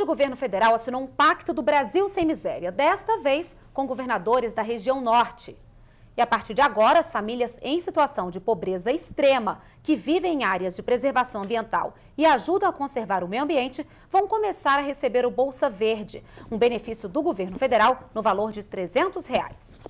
Hoje o governo federal assinou um pacto do Brasil sem miséria, desta vez com governadores da região norte. E a partir de agora, as famílias em situação de pobreza extrema, que vivem em áreas de preservação ambiental e ajudam a conservar o meio ambiente, vão começar a receber o Bolsa Verde, um benefício do governo federal no valor de R$ 300. Reais.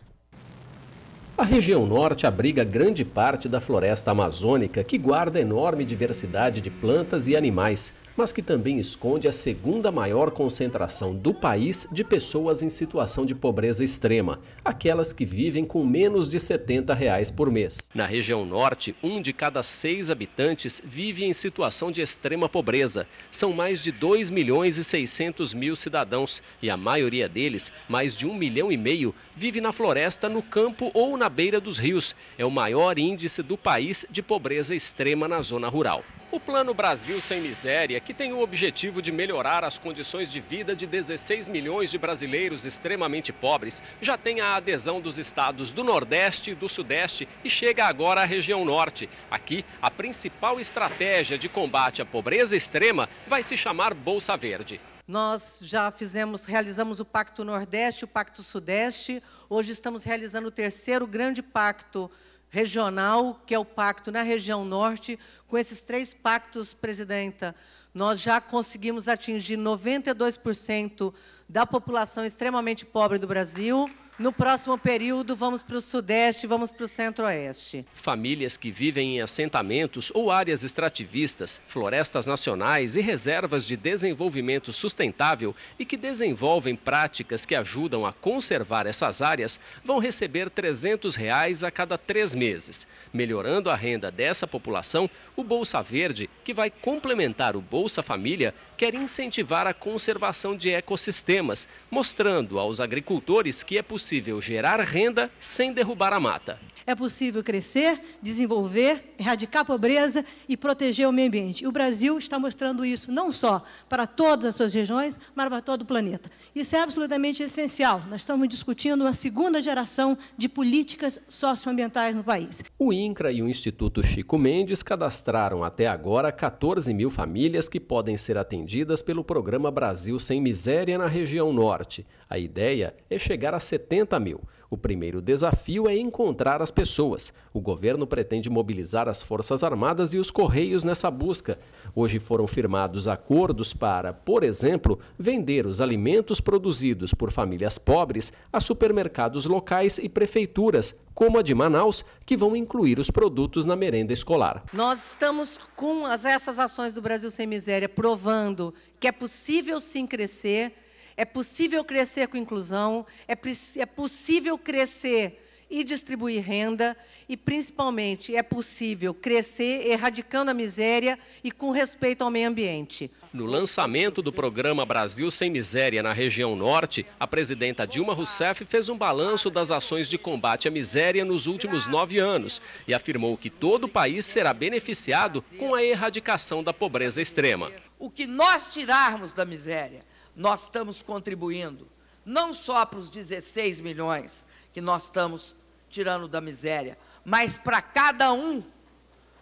A região norte abriga grande parte da floresta amazônica, que guarda enorme diversidade de plantas e animais mas que também esconde a segunda maior concentração do país de pessoas em situação de pobreza extrema, aquelas que vivem com menos de 70 reais por mês. Na região norte, um de cada seis habitantes vive em situação de extrema pobreza. São mais de 2 milhões e 600 mil cidadãos e a maioria deles, mais de um milhão e meio, vive na floresta, no campo ou na beira dos rios. É o maior índice do país de pobreza extrema na zona rural. O Plano Brasil Sem Miséria, que tem o objetivo de melhorar as condições de vida de 16 milhões de brasileiros extremamente pobres, já tem a adesão dos estados do Nordeste e do Sudeste e chega agora à região Norte. Aqui, a principal estratégia de combate à pobreza extrema vai se chamar Bolsa Verde. Nós já fizemos, realizamos o Pacto Nordeste, o Pacto Sudeste. Hoje estamos realizando o terceiro grande pacto regional, que é o pacto na região norte, com esses três pactos, presidenta, nós já conseguimos atingir 92% da população extremamente pobre do Brasil. No próximo período, vamos para o Sudeste, e vamos para o Centro-Oeste. Famílias que vivem em assentamentos ou áreas extrativistas, florestas nacionais e reservas de desenvolvimento sustentável e que desenvolvem práticas que ajudam a conservar essas áreas vão receber R$ 300 reais a cada três meses. Melhorando a renda dessa população, o Bolsa Verde, que vai complementar o Bolsa Família, quer incentivar a conservação de ecossistemas, mostrando aos agricultores que é possível possível gerar renda sem derrubar a mata. É possível crescer, desenvolver, erradicar a pobreza e proteger o meio ambiente. E o Brasil está mostrando isso não só para todas as suas regiões, mas para todo o planeta. Isso é absolutamente essencial. Nós estamos discutindo uma segunda geração de políticas socioambientais no país. O INCRA e o Instituto Chico Mendes cadastraram até agora 14 mil famílias que podem ser atendidas pelo programa Brasil Sem Miséria na região norte. A ideia é chegar a 70 60 mil. O primeiro desafio é encontrar as pessoas. O governo pretende mobilizar as Forças Armadas e os Correios nessa busca. Hoje foram firmados acordos para, por exemplo, vender os alimentos produzidos por famílias pobres a supermercados locais e prefeituras, como a de Manaus, que vão incluir os produtos na merenda escolar. Nós estamos com essas ações do Brasil Sem Miséria provando que é possível sim crescer é possível crescer com inclusão, é, é possível crescer e distribuir renda, e principalmente é possível crescer erradicando a miséria e com respeito ao meio ambiente. No lançamento do programa Brasil Sem Miséria na região norte, a presidenta Dilma Rousseff fez um balanço das ações de combate à miséria nos últimos nove anos e afirmou que todo o país será beneficiado com a erradicação da pobreza extrema. O que nós tirarmos da miséria, nós estamos contribuindo não só para os 16 milhões que nós estamos tirando da miséria, mas para cada um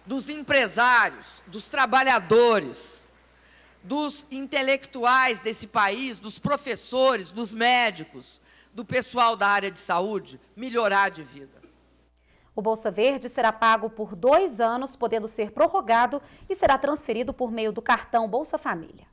dos empresários, dos trabalhadores, dos intelectuais desse país, dos professores, dos médicos, do pessoal da área de saúde, melhorar de vida. O Bolsa Verde será pago por dois anos, podendo ser prorrogado e será transferido por meio do cartão Bolsa Família.